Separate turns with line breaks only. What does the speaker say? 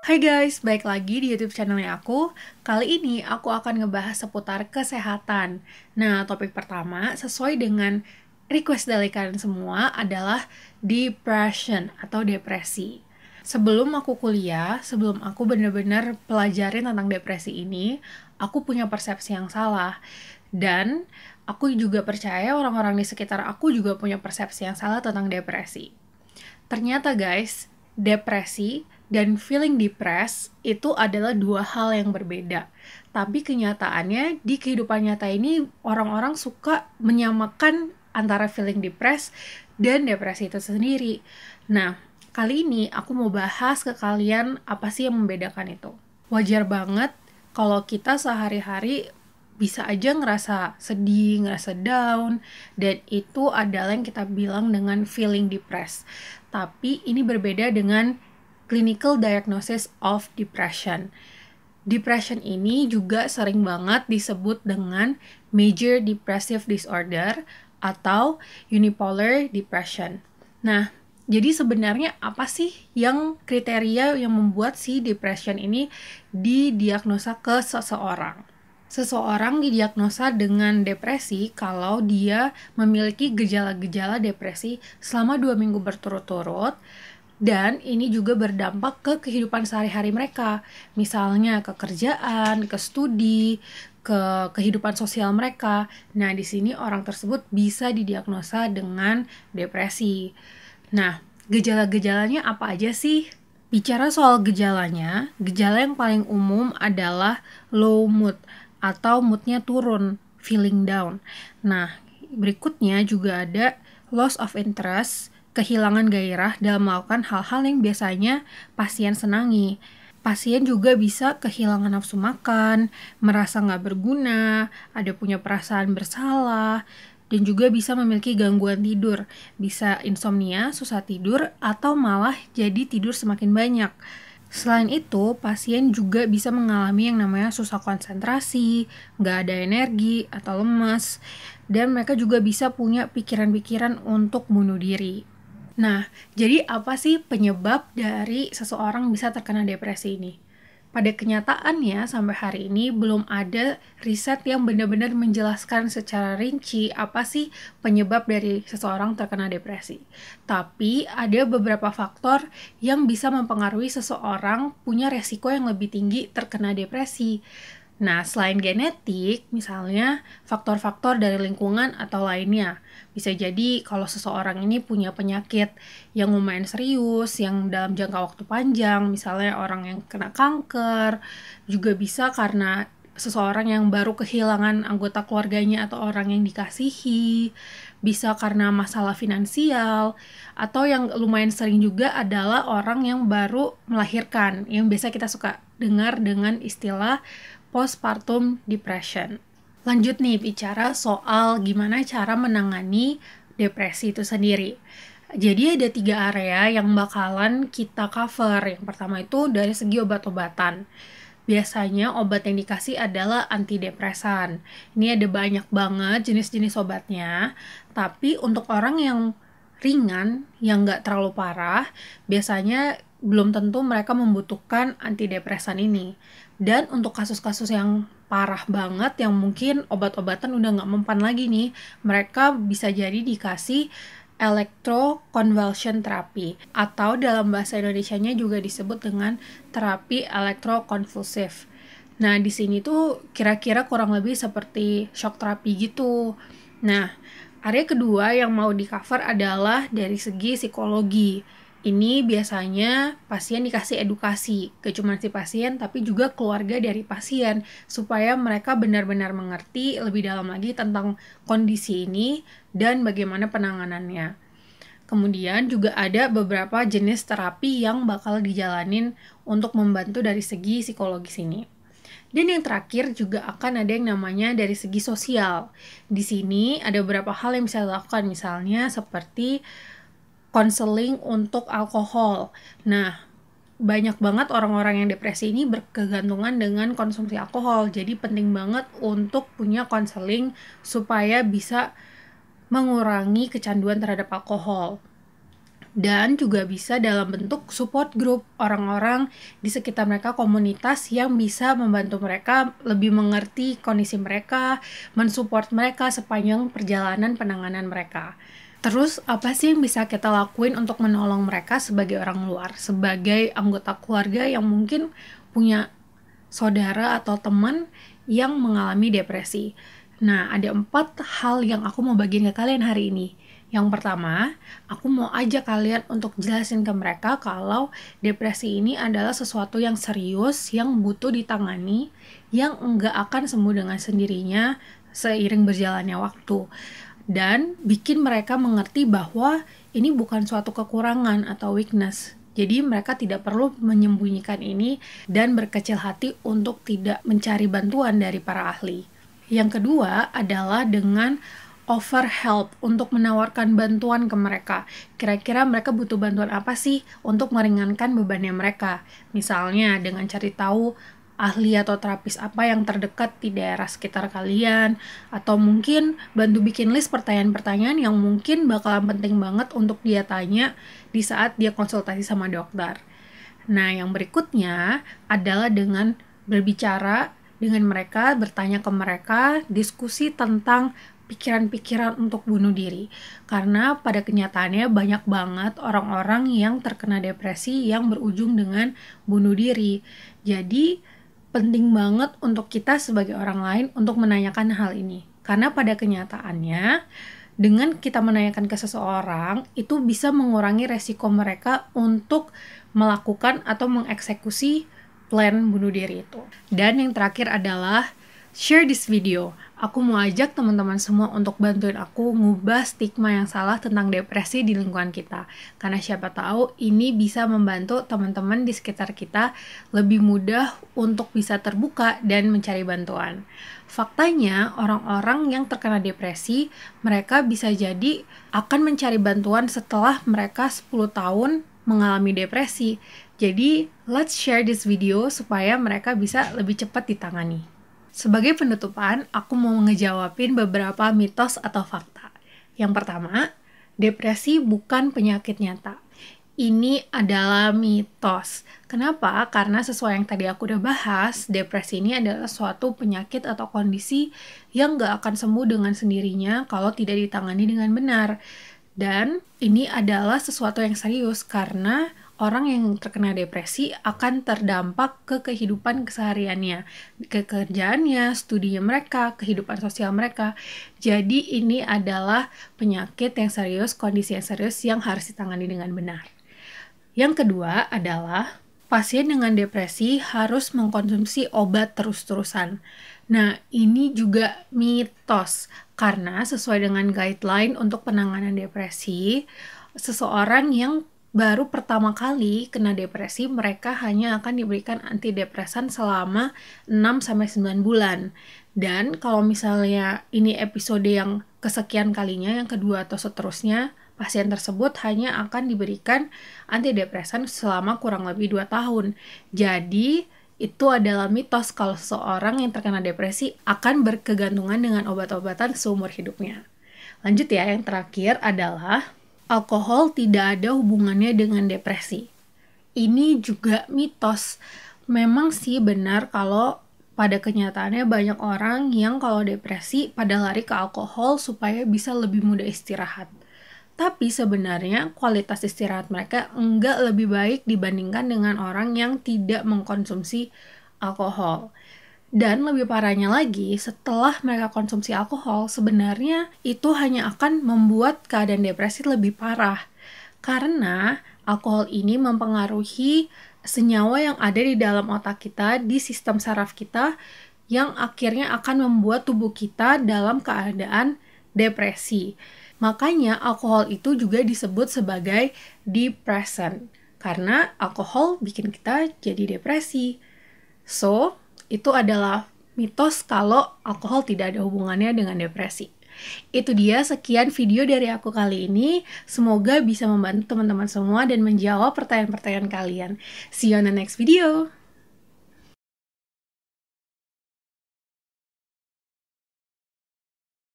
Hai guys, balik lagi di YouTube channelnya aku. Kali ini aku akan ngebahas seputar kesehatan. Nah, topik pertama sesuai dengan request dari kalian semua adalah depression atau depresi. Sebelum aku kuliah, sebelum aku benar-benar pelajarin tentang depresi ini, aku punya persepsi yang salah. Dan aku juga percaya orang-orang di sekitar aku juga punya persepsi yang salah tentang depresi. Ternyata guys, depresi dan feeling depressed itu adalah dua hal yang berbeda. Tapi kenyataannya di kehidupan nyata ini orang-orang suka menyamakan antara feeling depressed dan depresi itu sendiri. Nah, kali ini aku mau bahas ke kalian apa sih yang membedakan itu. Wajar banget kalau kita sehari-hari bisa aja ngerasa sedih, ngerasa down, dan itu adalah yang kita bilang dengan feeling depressed. Tapi ini berbeda dengan clinical diagnosis of depression. Depression ini juga sering banget disebut dengan major depressive disorder atau unipolar depression. Nah, jadi sebenarnya apa sih yang kriteria yang membuat si depression ini didiagnosa ke seseorang? Seseorang didiagnosa dengan depresi kalau dia memiliki gejala-gejala depresi selama dua minggu berturut-turut, dan ini juga berdampak ke kehidupan sehari-hari mereka. Misalnya ke kerjaan, ke studi, ke kehidupan sosial mereka. Nah, di sini orang tersebut bisa didiagnosa dengan depresi. Nah, gejala-gejalanya apa aja sih? Bicara soal gejalanya, gejala yang paling umum adalah low mood atau moodnya turun, feeling down. Nah, berikutnya juga ada loss of interest, kehilangan gairah dalam melakukan hal-hal yang biasanya pasien senangi. Pasien juga bisa kehilangan nafsu makan, merasa nggak berguna, ada punya perasaan bersalah, dan juga bisa memiliki gangguan tidur, bisa insomnia, susah tidur, atau malah jadi tidur semakin banyak. Selain itu, pasien juga bisa mengalami yang namanya susah konsentrasi, nggak ada energi, atau lemas, dan mereka juga bisa punya pikiran-pikiran untuk bunuh diri. Nah, jadi apa sih penyebab dari seseorang bisa terkena depresi ini? Pada kenyataannya, sampai hari ini belum ada riset yang benar-benar menjelaskan secara rinci apa sih penyebab dari seseorang terkena depresi. Tapi ada beberapa faktor yang bisa mempengaruhi seseorang punya resiko yang lebih tinggi terkena depresi. Nah, selain genetik, misalnya faktor-faktor dari lingkungan atau lainnya. Bisa jadi kalau seseorang ini punya penyakit yang lumayan serius, yang dalam jangka waktu panjang, misalnya orang yang kena kanker, juga bisa karena seseorang yang baru kehilangan anggota keluarganya atau orang yang dikasihi, bisa karena masalah finansial, atau yang lumayan sering juga adalah orang yang baru melahirkan, yang biasa kita suka dengar dengan istilah postpartum depression. Lanjut nih bicara soal gimana cara menangani depresi itu sendiri. Jadi ada tiga area yang bakalan kita cover. Yang pertama itu dari segi obat-obatan. Biasanya obat yang dikasih adalah antidepresan. Ini ada banyak banget jenis-jenis obatnya. Tapi untuk orang yang ringan, yang nggak terlalu parah, biasanya belum tentu mereka membutuhkan antidepresan ini. Dan untuk kasus-kasus yang parah banget yang mungkin obat-obatan udah nggak mempan lagi nih, mereka bisa jadi dikasih electroconvulsion terapi atau dalam bahasa Indonesia nya juga disebut dengan terapi elektrokonvulsif. Nah, di sini tuh kira-kira kurang lebih seperti shock terapi gitu. Nah, area kedua yang mau di-cover adalah dari segi psikologi. Ini biasanya pasien dikasih edukasi, ke cuma si pasien, tapi juga keluarga dari pasien, supaya mereka benar-benar mengerti lebih dalam lagi tentang kondisi ini dan bagaimana penanganannya. Kemudian juga ada beberapa jenis terapi yang bakal dijalanin untuk membantu dari segi psikologis ini. Dan yang terakhir juga akan ada yang namanya dari segi sosial. Di sini ada beberapa hal yang bisa dilakukan, misalnya seperti konseling untuk alkohol. Nah, banyak banget orang-orang yang depresi ini berkegantungan dengan konsumsi alkohol. Jadi penting banget untuk punya konseling supaya bisa mengurangi kecanduan terhadap alkohol. Dan juga bisa dalam bentuk support group orang-orang di sekitar mereka komunitas yang bisa membantu mereka lebih mengerti kondisi mereka, mensupport mereka sepanjang perjalanan penanganan mereka. Terus apa sih yang bisa kita lakuin untuk menolong mereka sebagai orang luar, sebagai anggota keluarga yang mungkin punya saudara atau teman yang mengalami depresi. Nah, ada empat hal yang aku mau bagiin ke kalian hari ini. Yang pertama, aku mau ajak kalian untuk jelasin ke mereka kalau depresi ini adalah sesuatu yang serius, yang butuh ditangani, yang enggak akan sembuh dengan sendirinya seiring berjalannya waktu dan bikin mereka mengerti bahwa ini bukan suatu kekurangan atau weakness. Jadi mereka tidak perlu menyembunyikan ini dan berkecil hati untuk tidak mencari bantuan dari para ahli. Yang kedua adalah dengan offer help untuk menawarkan bantuan ke mereka. Kira-kira mereka butuh bantuan apa sih untuk meringankan bebannya mereka? Misalnya dengan cari tahu ahli atau terapis apa yang terdekat di daerah sekitar kalian atau mungkin bantu bikin list pertanyaan-pertanyaan yang mungkin bakalan penting banget untuk dia tanya di saat dia konsultasi sama dokter. Nah, yang berikutnya adalah dengan berbicara dengan mereka, bertanya ke mereka, diskusi tentang pikiran-pikiran untuk bunuh diri. Karena pada kenyataannya banyak banget orang-orang yang terkena depresi yang berujung dengan bunuh diri. Jadi, penting banget untuk kita sebagai orang lain untuk menanyakan hal ini. Karena pada kenyataannya, dengan kita menanyakan ke seseorang, itu bisa mengurangi resiko mereka untuk melakukan atau mengeksekusi plan bunuh diri itu. Dan yang terakhir adalah share this video. Aku mau ajak teman-teman semua untuk bantuin aku ngubah stigma yang salah tentang depresi di lingkungan kita. Karena siapa tahu ini bisa membantu teman-teman di sekitar kita lebih mudah untuk bisa terbuka dan mencari bantuan. Faktanya, orang-orang yang terkena depresi, mereka bisa jadi akan mencari bantuan setelah mereka 10 tahun mengalami depresi. Jadi, let's share this video supaya mereka bisa lebih cepat ditangani. Sebagai penutupan, aku mau ngejawabin beberapa mitos atau fakta. Yang pertama, depresi bukan penyakit nyata. Ini adalah mitos. Kenapa? Karena sesuai yang tadi aku udah bahas, depresi ini adalah suatu penyakit atau kondisi yang gak akan sembuh dengan sendirinya kalau tidak ditangani dengan benar. Dan ini adalah sesuatu yang serius karena orang yang terkena depresi akan terdampak ke kehidupan kesehariannya, ke kerjaannya, studinya mereka, kehidupan sosial mereka. Jadi ini adalah penyakit yang serius, kondisi yang serius yang harus ditangani dengan benar. Yang kedua adalah pasien dengan depresi harus mengkonsumsi obat terus-terusan. Nah, ini juga mitos karena sesuai dengan guideline untuk penanganan depresi, seseorang yang baru pertama kali kena depresi, mereka hanya akan diberikan antidepresan selama 6-9 bulan. Dan kalau misalnya ini episode yang kesekian kalinya, yang kedua atau seterusnya, pasien tersebut hanya akan diberikan antidepresan selama kurang lebih 2 tahun. Jadi, itu adalah mitos kalau seseorang yang terkena depresi akan berkegantungan dengan obat-obatan seumur hidupnya. Lanjut ya, yang terakhir adalah alkohol tidak ada hubungannya dengan depresi. Ini juga mitos. Memang sih benar kalau pada kenyataannya banyak orang yang kalau depresi pada lari ke alkohol supaya bisa lebih mudah istirahat. Tapi sebenarnya kualitas istirahat mereka enggak lebih baik dibandingkan dengan orang yang tidak mengkonsumsi alkohol. Dan lebih parahnya lagi, setelah mereka konsumsi alkohol, sebenarnya itu hanya akan membuat keadaan depresi lebih parah. Karena alkohol ini mempengaruhi senyawa yang ada di dalam otak kita, di sistem saraf kita, yang akhirnya akan membuat tubuh kita dalam keadaan depresi. Makanya alkohol itu juga disebut sebagai depresen. karena alkohol bikin kita jadi depresi. So, itu adalah mitos kalau alkohol tidak ada hubungannya dengan depresi. Itu dia sekian video dari aku kali ini. Semoga bisa membantu teman-teman semua dan menjawab pertanyaan-pertanyaan kalian. See you on the next video.